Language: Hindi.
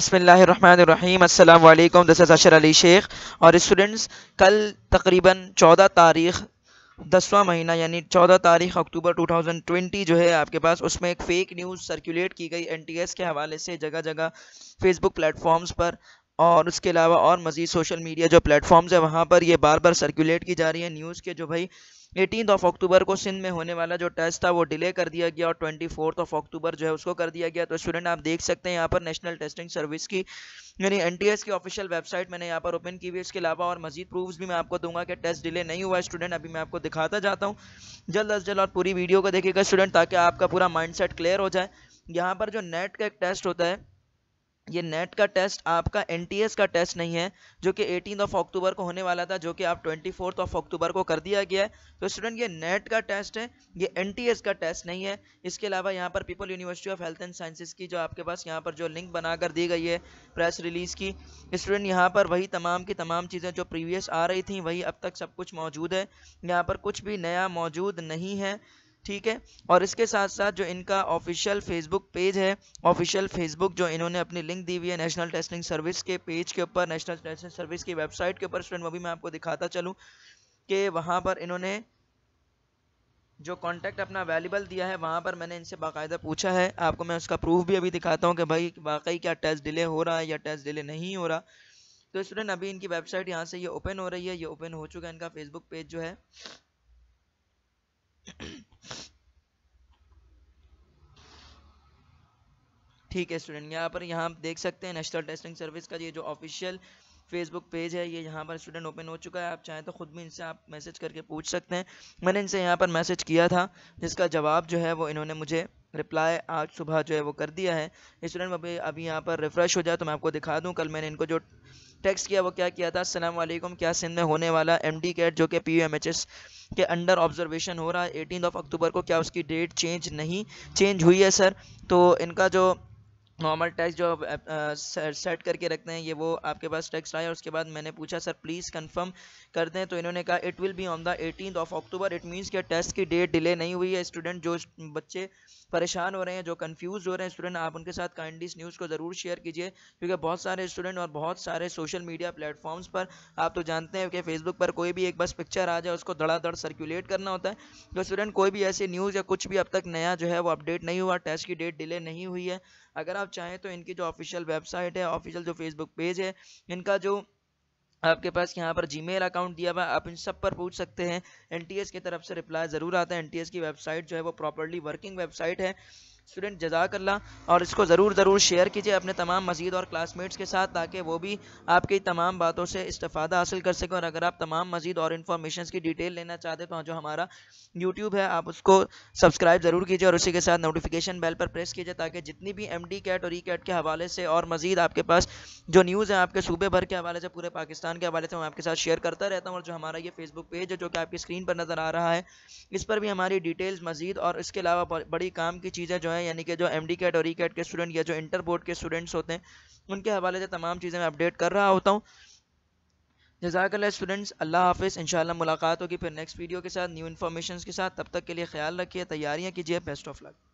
बसमीम अल्लाम दिस इज़ अशर अली शेख और स्टूडेंट्स कल तकरीबन चौदह तारीख दसवां महीना यानी चौदह तारीख अक्टूबर 2020 जो है आपके पास उसमें एक फ़ेक न्यूज़ सर्कुलेट की गई एनटीएस के हवाले से जगह जगह फेसबुक प्लेटफॉर्म्स पर और उसके अलावा और मज़ीद सोशल मीडिया जो प्लेटफॉर्म्स है वहाँ पर ये बार बार सर्कुलेट की जा रही है न्यूज़ के जो भाई एटीन ऑफ अक्टूबर को सिंध में होने वाला जो टेस्ट था वो डिले कर दिया गया और ट्वेंटी फोर्थ ऑफ अक्टूबर जो है उसको कर दिया गया तो स्टूडेंट आप देख सकते हैं यहाँ पर नेशनल टेस्टिंग सर्विस की यानी एन की ऑफिशियल वेबसाइट मैंने यहाँ पर ओपन की हुई इसके अलावा और मजीद प्रूफ भी मैं आपको दूंगा कि टेस्ट डिले नहीं हुआ स्टूडेंट अभी मैं आपको दिखाता जाता हूँ जल्द अज जल्द और पूरी वीडियो को देखेगा स्टूडेंट ताकि आपका पूरा माइंड क्लियर हो जाए यहाँ पर जो नेट का एक टेस्ट होता है ये नेट का टेस्ट आपका एन का टेस्ट नहीं है जो कि एटीन ऑफ अक्टूबर को होने वाला था जो कि आप ट्वेंटी फोर्थ ऑफ अक्टूबर को कर दिया गया है तो स्टूडेंट ये नेट का टेस्ट है ये एन का टेस्ट नहीं है इसके अलावा यहाँ पर People University of Health and Sciences की जो आपके पास यहाँ पर जो लिंक बनाकर दी गई है प्रेस रिलीज की स्टूडेंट यहाँ पर वही तमाम की तमाम चीज़ें जो प्रीवियस आ रही थी वही अब तक सब कुछ मौजूद है यहाँ पर कुछ भी नया मौजूद नहीं है ठीक है और इसके साथ साथ जो इनका ऑफिशियल फेसबुक पेज है ऑफिशियल फेसबुक जो इन्होंने अपनी लिंक दी हुई है नेशनल टेस्टिंग सर्विस के पेज के ऊपर नेशनल टेस्टिंग सर्विस की वेबसाइट के ऊपर स्टूडेंट वो भी मैं आपको दिखाता चलूँ कि वहाँ पर इन्होंने जो कॉन्टैक्ट अपना अवेलेबल दिया है वहाँ पर मैंने इनसे बाकायदा पूछा है आपको मैं उसका प्रूफ भी अभी दिखाता हूँ कि भाई वाकई क्या टेस्ट डिले हो रहा है या टेस्ट डिले नहीं हो रहा तो स्टूडेंट अभी इनकी वेबसाइट यहाँ से ये ओपन हो रही है ये ओपन हो चुका है इनका फेसबुक पेज जो है ठीक है स्टूडेंट यहाँ पर यहाँ आप देख सकते हैं नेशनल टेस्टिंग सर्विस का ये जो ऑफिशियल फेसबुक पेज है ये यहाँ पर स्टूडेंट ओपन हो चुका है आप चाहें तो खुद भी इनसे आप मैसेज करके पूछ सकते हैं मैंने इनसे यहाँ पर मैसेज किया था जिसका जवाब जो है वो इन्होंने मुझे रिप्लाई आज सुबह जो है वो कर दिया है स्टूडेंट अभी अभी यहाँ पर रिफ़्रेश हो जाए तो मैं आपको दिखा दूँ कल मैंने इनको जो टेक्स्ट किया वो क्या किया था अस्सलाम वालेकुम क्या सिंध में होने वाला एम डी कैट जो कि पी एम एच एस के अंडर ऑब्जर्वेशन हो रहा है एटीन ऑफ अक्टूबर को क्या उसकी डेट चेंज नहीं चेंज हुई है सर तो इनका जो नॉर्मल टैक्स जो सेट करके रखते हैं ये वो आपके पास टैक्स आया उसके बाद मैंने पूछा सर प्लीज़ कंफर्म कर दें तो इन्होंने कहा it will be on the eighteen of October it means कि टेस्ट की डेट डिले नहीं हुई है स्टूडेंट जो बच्चे परेशान हो रहे हैं जो कन्फ्यूज हो रहे हैं स्टूडेंट आप उनके साथ काइंडली इस न्यूज़ को ज़रूर शेयर कीजिए क्योंकि बहुत सारे स्टूडेंट और बहुत सारे सोशल मीडिया प्लेटफॉर्म्स पर आप तो जानते हैं कि फेसबुक पर कोई भी एक बस पिक्चर आ जाए उसको धड़ाधड़ सर्कुलेट करना होता है तो स्टूडेंट कोई भी ऐसी न्यूज़ या कुछ भी अब तक नया जो है वो अपडेट नहीं हुआ टेस्ट की डेट डिले नहीं हुई है अगर आप चाहें तो इनकी जो ऑफिशियल वेबसाइट है ऑफिशियल जो फेसबुक पेज है इनका जो आपके पास यहाँ पर जी अकाउंट दिया हुआ आप इन सब पर पूछ सकते हैं एन की तरफ से रिप्लाई ज़रूर आता है एन की वेबसाइट जो है वो प्रॉपरली वर्किंग वेबसाइट है स्टूडेंट अल्लाह और इसको ज़रूर ज़रूर शेयर कीजिए अपने तमाम मजीद और क्लासमेट्स के साथ ताकि वो भी आपकी तमाम बातों से इस्ता हासिल कर सकें और अगर आप तमाम मजीद और इन्फॉर्मेशन की डिटेल लेना चाहते तो जो हमारा यूट्यूब है आप उसको सब्सक्राइब ज़रूर कीजिए और उसी के साथ नोटिफिकेशन बेल पर प्रेस कीजिए ताकि जितनी भी एम डी कैट और ई e कैट के हवाले से और मजीद आपके पास जो न्यूज़ है आपके सूबे भर के हवाले से पूरे पाकिस्तान के हवाले से मैं आपके साथ शेयर करता रहता हूँ और जो हमारा ये फेसबुक पेज है जो कि आपकी स्क्रीन पर नज़र आ रहा है इस पर भी हमारी डिटेल्स मजीद और इसके अलावा बड़ी काम की चीज़ें जो है यानी कि जो एम डी कैट और ई e कैट के स्टूडेंट या जो इंटर बोर्ड के स्टूडेंट्स होते हैं उनके हवाले से तमाम चीज़ें मैं अपडेट कर रहा होता हूँ जजाकल स्टूडेंट्स अल्लाह हाफिज़ इंशाल्लाह मुलाकात होगी फिर नेक्स्ट वीडियो के साथ न्यू इन्फॉर्मेशन के साथ तब तक के लिए ख्याल रखिए तैयारियाँ कीजिए बेस्ट ऑफ लक